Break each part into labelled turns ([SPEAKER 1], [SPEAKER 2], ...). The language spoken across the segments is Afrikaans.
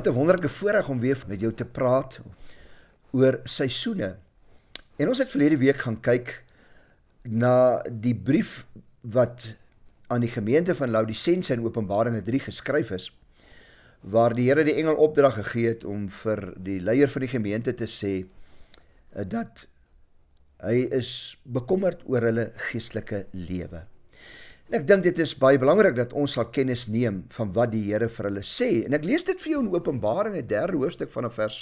[SPEAKER 1] Wat 'n wonderlike voorreg om weer met jou te praat oor seisoene. En ons het verlede week gaan kyk na die brief wat aan die gemeente van Laodicea in Openbaring 3 geskryf is waar die Here die engel opdrag gegee het om vir die leier van die gemeente te sê eh, dat hy is bekommerd oor hulle geestelike lewe. Ek dink dit is baie belangrik dat ons sal kennis neem van wat die Here vir hulle sê. En ek lees dit vir jou in Openbaring, die 3de hoofstuk vanaf vers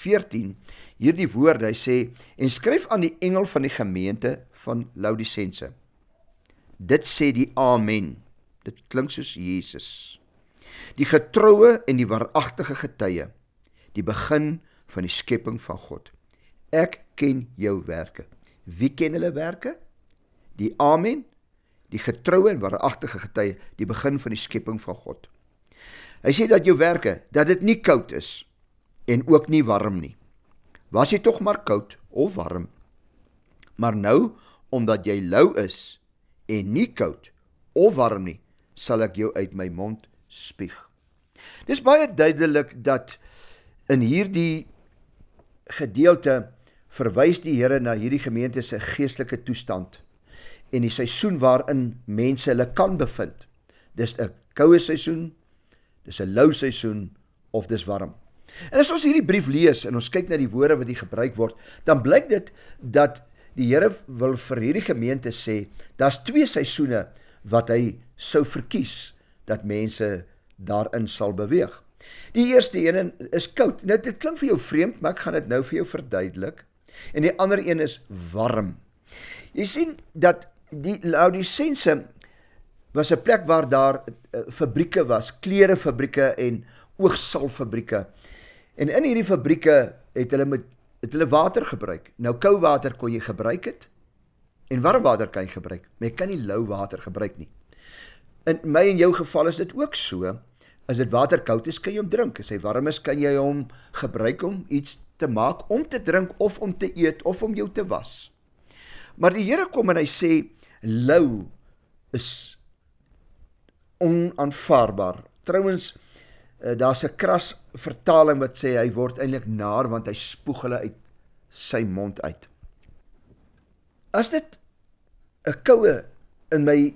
[SPEAKER 1] 14. Hierdie woord, hy sê: "En skryf aan die engel van die gemeente van Laodicense. Dit sê die Amen. Dit klink soos Jesus. Die getroue en die waaragtige getuie, die begin van die skepping van God. Ek ken jou werke. Wie ken hulle werke? Die Amen." die getroue en waaragtige getuie, die begin van die skepping van God. Hy sê dat jou werke, dat dit nie koud is en ook nie warm nie. Was jy tog maar koud of warm? Maar nou, omdat jy lou is en nie koud of warm nie, sal ek jou uit my mond spieg. Dis baie duidelik dat in hierdie gedeelte verwys die Here na hierdie gemeente se geestelike toestand en die seisoen waarin mense hulle kan bevind. Dis 'n koue seisoen, dis 'n lou seisoen of dis warm. En as ons hierdie brief lees en ons kyk na die woorde wat hier gebruik word, dan blyk dit dat die Here wil vir hierdie gemeente sê, daar's twee seisoene wat hy sou verkies dat mense daarin sal beweeg. Die eerste een is koud. Nou dit klink vir jou vreemd, maar ek gaan dit nou vir jou verduidelik. En die ander een is warm. Jy sien dat die Laodicense nou, was 'n plek waar daar eh, fabrieke was, klerefabrieke en oogsalfabrieke. En in hierdie fabrieke het hulle met het hulle water gebruik. Nou kou water kon jy gebruik het. En warm water kan jy gebruik, maar jy kan nie lou water gebruik nie. In my en jou geval is dit ook so. As dit water koud is, kan jy hom drink. As hy warm is, kan jy hom gebruik om iets te maak, om te drink of om te eet of om jou te was. Maar die Here kom en hy sê, lou is onaanvaarbaar. Trouwens eh, daar's 'n kras vertaling wat sê hy word eintlik naar want hy spoeg hulle uit sy mond uit. As dit 'n koue in my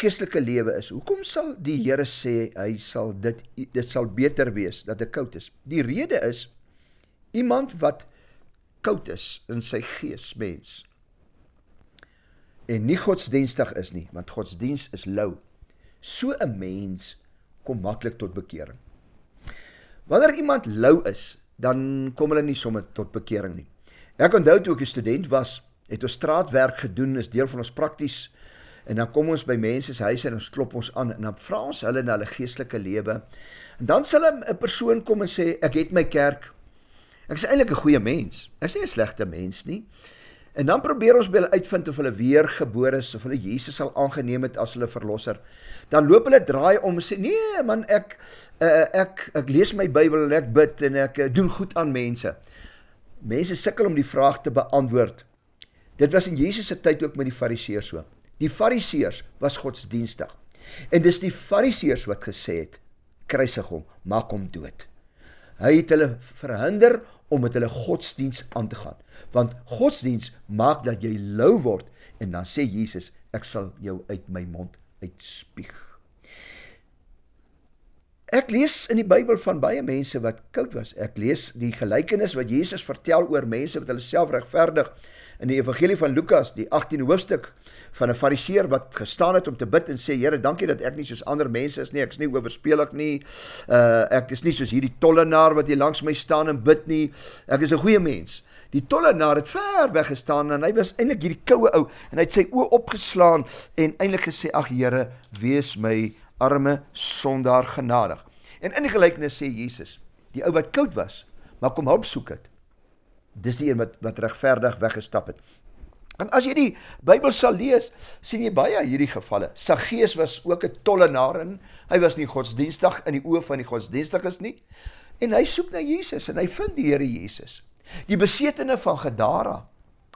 [SPEAKER 1] geestelike lewe is, hoekom sal die Here sê hy sal dit dit sal beter wees dat ek koud is? Die rede is iemand wat koud is in sy gees, mens en nie godsdienstig is nie, want godsdienst is lou. So 'n mens kom maklik tot bekering. Wanneer iemand lou is, dan kom hulle nie sommer tot bekering nie. Ek onthou toe ek 'n student was, het ons straatwerk gedoen as deel van ons prakties en dan kom ons by mense se huise en ons klop ons aan en dan vra ons hulle na hulle geestelike lewe. En dan sal 'n persoon kom en sê ek het my kerk. Ek is eintlik 'n goeie mens. Ek sê 'n slegte mens nie. En dan probeer ons by hulle uitvind of hulle weer gebore is of hulle Jesus sal aangeneem het as hulle verlosser. Dan loop hulle draai om en sê nee man ek uh, ek ek lees my Bybel en ek bid en ek uh, doen goed aan mense. Mense sukkel om die vraag te beantwoord. Dit was in Jesus se tyd ook met die Fariseërs so. Die Fariseërs was godsdienstig. En dis die Fariseërs wat gesê het kruisig hom, maak hom dood. Hy het hulle verhinder om met hulle godsdiens aan te gaan. Want godsdiens maak dat jy lou word en dan sê Jesus, ek sal jou uit my mond uitspieg. Ek lees in die Bijbel van baie mense wat koud was. Ek lees die gelijkenis wat Jezus vertel oor mense wat hulle self rechtverdig in die evangelie van Lukas, die 18e hoofdstuk van een fariseer wat gestaan het om te bid en sê, Heere, dankie dat ek nie soos ander mense is nie, ek is nie overspeelig nie, uh, ek is nie soos hierdie tollenaar wat hier langs my staan en bid nie, ek is een goeie mens. Die tollenaar het ver weggestaan en hy was eindelijk hierdie kouwe ou en hy het sy oor opgeslaan en eindelijk gesê, ach Heere, wees my verkeerde arme sondaar genadig. En in die gelijknis sê Jezus, die ou wat koud was, maar kom hulp soek het, dis die een wat, wat rechtverdig weggestap het. En as jy die bybel sal lees, sien jy baie hierdie gevalle. Sageus was ook een tolle narin, hy was nie godsdienstig in die oog van die godsdienstigis nie, en hy soek na Jezus, en hy vind die Heere Jezus. Die besetene van Gedara,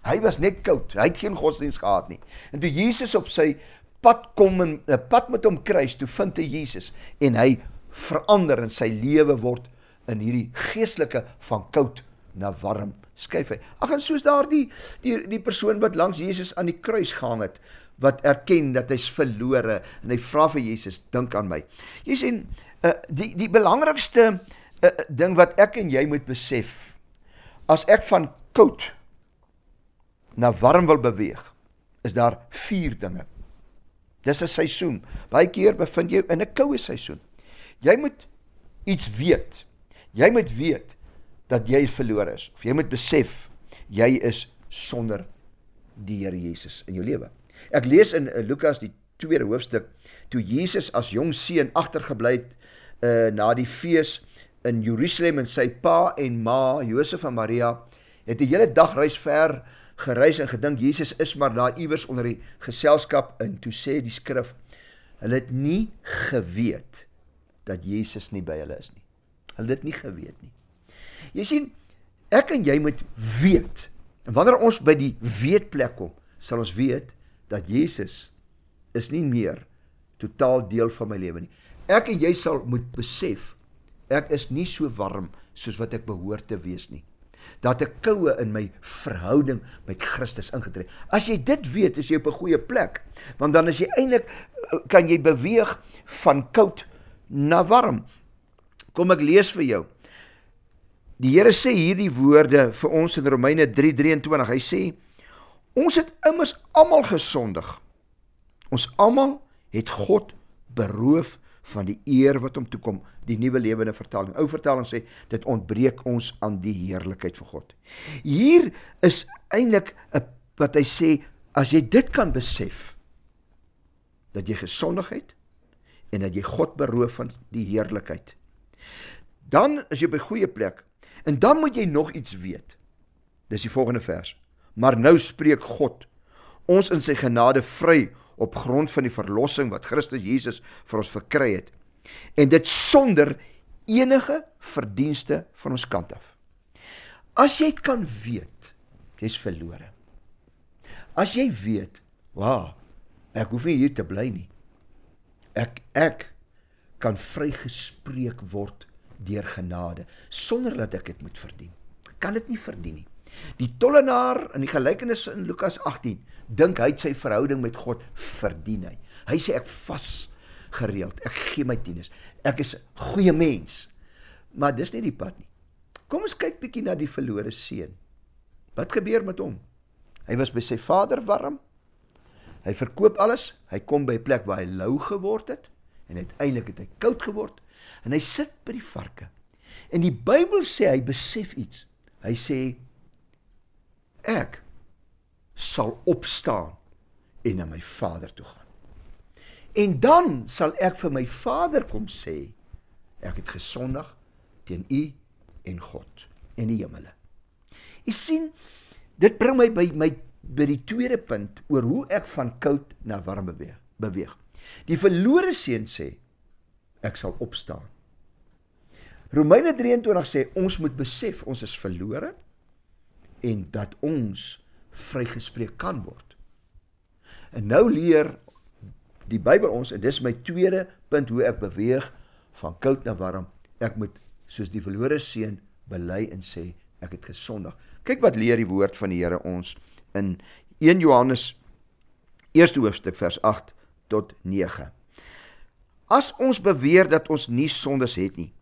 [SPEAKER 1] hy was net koud, hy het geen godsdienst gehad nie. En toe Jezus op sy pad kom en 'n eh, pad met hom kruis toe vind hy Jesus en hy verander en sy lewe word in hierdie geestelike van koud na warm skuif hy. Ag en soos daardie die die persoon wat langs Jesus aan die kruis gehang het wat erken dat hy's verlore en hy vra vir Jesus dink aan my. Jy sien uh, die die belangrikste uh, ding wat ek en jy moet besef as ek van koud na warm wil beweeg is daar vier dinge Dis 'n seisoen. Baie keer bevind jy in 'n koue seisoen. Jy moet iets weet. Jy moet weet dat jy verlore is. Of jy moet besef jy is sonder die Here Jesus in jou lewe. Ek lees in eh, Lukas die tweede hoofstuk toe Jesus as jong seun agtergebly het uh, na die fees in Jerusalem en sy pa en ma Josef en Maria het die hele dag reis ver gereis en gedink Jesus is maar daar iwers onder die geselskap en toe sê die skrif hulle het nie geweet dat Jesus nie by hulle is nie. Hulle het dit nie geweet nie. Jy sien, ek en jy moet weet. En wanneer ons by die weetplek kom, sal ons weet dat Jesus is nie meer totaal deel van my lewe nie. Ek en jy sal moet besef ek is nie so warm soos wat ek behoort te wees nie dat 'n koue in my verhouding met Christus ingetree. As jy dit weet, is jy op 'n goeie plek, want dan is jy eintlik eh, kan jy beweeg van koud na warm. Kom ek lees vir jou. Die Here sê hierdie woorde vir ons in Romeine 3:23. Hy sê ons het immers almal gesondig. Ons almal het God beroof van die eer wat hom toekom. Die nuwe lewende vertaling. Ou vertaling sê dit ontbreek ons aan die heerlikheid van God. Hier is eintlik wat hy sê as jy dit kan besef dat jy gesondig het en dat jy God beroof van die heerlikheid. Dan is jy by goeie plek. En dan moet jy nog iets weet. Dis die volgende vers. Maar nou spreek God ons in sy genade vry op grond van die verlossing wat Christus Jesus vir ons verkry het. En dit sonder enige verdienste van ons kant af. As jy kan weet jy's verlore. As jy weet, "Wa, wow, ek hoef nie hier te bly nie. Ek ek kan vrygespreek word deur genade sonder dat ek dit moet verdien." Kan dit nie verdien nie. Die tollenaar in die gelykenis in Lukas 18 dink hy het sy verhouding met God verdien hy. Hy sê ek vas gereeld, ek gee my tiendes. Ek is 'n goeie mens. Maar dis nie die pad nie. Kom ons kyk bietjie na die verlore seun. Wat gebeur met hom? Hy was by sy vader warm. Hy verkoop alles, hy kom by 'n plek waar hy lou geword het en uiteindelik het hy koud geword en hy sit by die varke. En die Bybel sê hy besef iets. Hy sê ek sal opstaan en na my vader toe gaan. En dan sal ek vir my vader kom sê ek het gesondig teen u en God en die hemele. U sien, dit bring my by my by die tweede punt oor hoe ek van koud na warm beweeg. beweeg. Die verlore seun sê ek sal opstaan. Romeine 23 sê ons moet besef ons is verlore en dat ons vrygespreek kan word. En nou leer die Bybel ons en dis my tweede punt hoe ek beweeg van koud na warm. Ek moet soos die verlore seun bely en sê ek het gesondig. Kyk wat leer die woord van die Here ons in 1 Johannes eerste hoofstuk vers 8 tot 9. As ons beweer dat ons nie sondes het nie,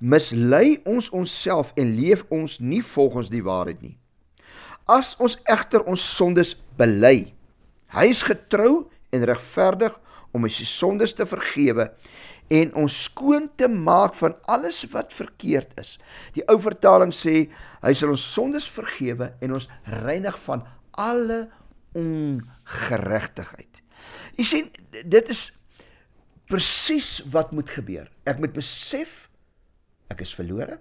[SPEAKER 1] mislei ons onsself en leef ons nie volgens die waarheid nie. As ons egter ons sondes bely, hy is getrou en regverdig om ons sondes te vergewe en ons skoon te maak van alles wat verkeerd is. Die ou vertaling sê hy sal ons sondes vergewe en ons reinig van alle ongeregtigheid. Jy sien, dit is presies wat moet gebeur. Ek moet besef ek is verlore.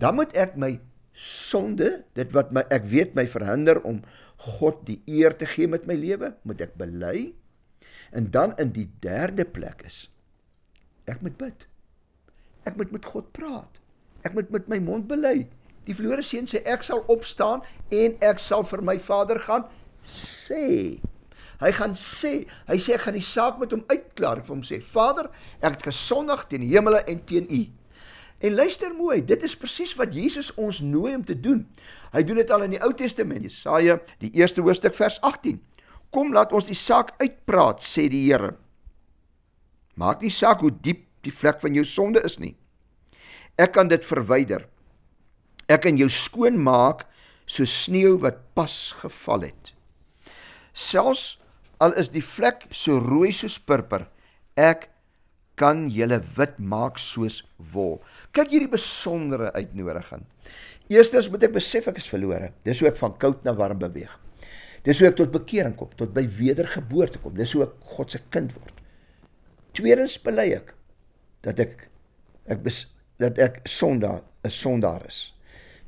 [SPEAKER 1] Dan moet ek my sonde, dit wat my ek weet my verhinder om God die eer te gee met my lewe, moet ek bely. En dan in die derde plek is ek moet bid. Ek moet met God praat. Ek moet met my mond bely. Die verlore seun sê ek sal opstaan en ek sal vir my Vader gaan sê. Hy gaan sê, hy sê ek gaan die saak met hom uitklaar. Ek vir hom sê, Vader, ek het gesondig teen die hemele en teen U. En luister mooi, dit is presies wat Jesus ons nooi om te doen. Hy doen dit al in die Ou Testament, Jesaja, die eerste hoofstuk vers 18. Kom laat ons die saak uitpraat, sê die Here. Maak nie saak hoe diep die vlek van jou sonde is nie. Ek kan dit verwyder. Ek kan jou skoon maak soos sneeu wat pas geval het. Selfs al is die vlek so rooi soos purper, ek kan julle wit maak soos wol. Kyk hierdie besondere uitnodiging. Eerstens moet ek besef ek is verlore. Dis hoe ek van koud na warm beweeg. Dis hoe ek tot bekering kom, tot by wedergeboorte kom. Dis hoe ek God se kind word. Tweedens bely ek dat ek ek bes, dat ek sondaar 'n sondaar is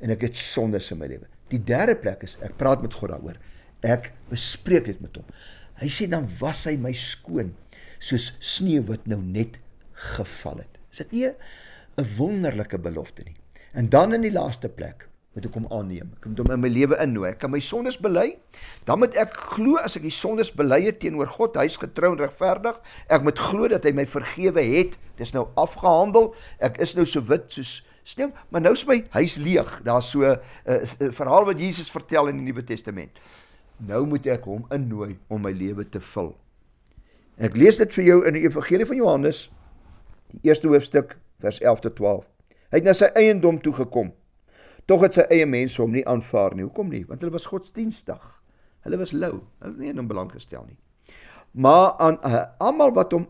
[SPEAKER 1] en ek het sondes in my lewe. Die derde plek is ek praat met God daaroor. Ek bespreek dit met hom. Hy sê dan was hy my skoon soos sneeu wat nou net geval het. Is dit nie 'n wonderlike belofte nie? En dan in die laaste plek moet ek hom aanneem. Ek moet hom in my lewe innooi. Ek kan my sondes bely. Dan moet ek glo as ek die sondes bely teenoor God, hy is getrou en regverdig. Ek moet glo dat hy my vergewe het. Dis nou afgehandel. Ek is nou so wit soos sneeu, maar nou is my huis leeg. Daar's so 'n uh, uh, verhaal wat Jesus vertel in die Nuwe Testament. Nou moet ek hom innooi om my lewe te vul. Ek lees dit vir jou in die Evangelie van Johannes, die eerste hoofstuk, vers 11 tot 12. Hy het na sy eiendom toe gekom. Tog het sy eie mense hom nie aanvaar nie. Hoekom nie? Want hulle was godsdienstig. Hulle was lou. Hulle het nie in hom belang gestel nie. Maar aan eh, almal wat hom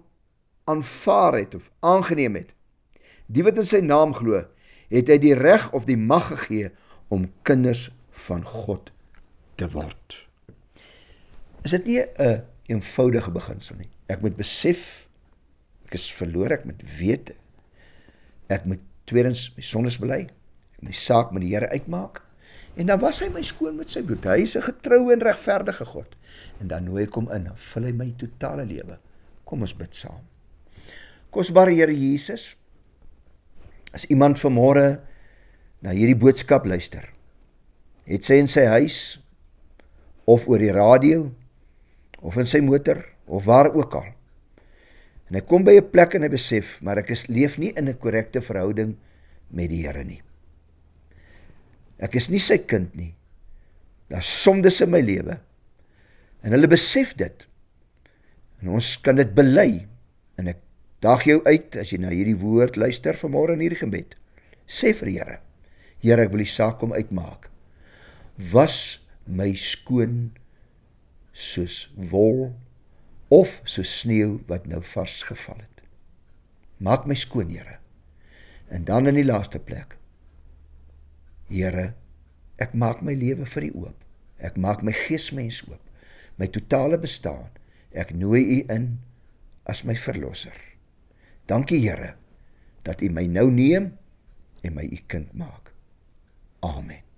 [SPEAKER 1] aanvaar het of aangeneem het, die wat in sy naam glo, het hy die reg of die mag gegee om kinders van God te word. Is dit nie 'n eenvoudige beginsel nie? Ek moet besef ek is verlore, ek moet weet. Ek moet tweedens my sondes bely. Ek moet die saak met die Here uitmaak. En dan was hy my skoon met sy bloed. Hy is 'n getroue en regverdige God. En dan nooi ek hom in, dan vul hy my totale lewe. Kom ons bid saam. Kosbare Here Jesus, as iemand vanmôre na hierdie boodskap luister, het sy in sy huis of oor die radio of in sy motor of waar ook al. En hy kom by 'n plek en hy besef, maar ek is leef nie in 'n korrekte verhouding met die Here nie. Ek is nie sy kind nie. Daar's sondes in my lewe. En hulle besef dit. En ons kan dit bely. En ek daag jou uit as jy na hierdie woord luister vanmôre in hierdie gebed. Sê vir die Here: Here, ek wil die saak kom uitmaak. Was my skoon soos wol of so sneeu wat nou vars geval het. Maak my skoon, Here. En dan in die laaste plek. Here, ek maak my lewe vir U oop. Ek maak my geesmens oop. My totale bestaan. Ek nooi U in as my verlosser. Dankie, Here, dat U my nou neem en my U kind maak. Amen.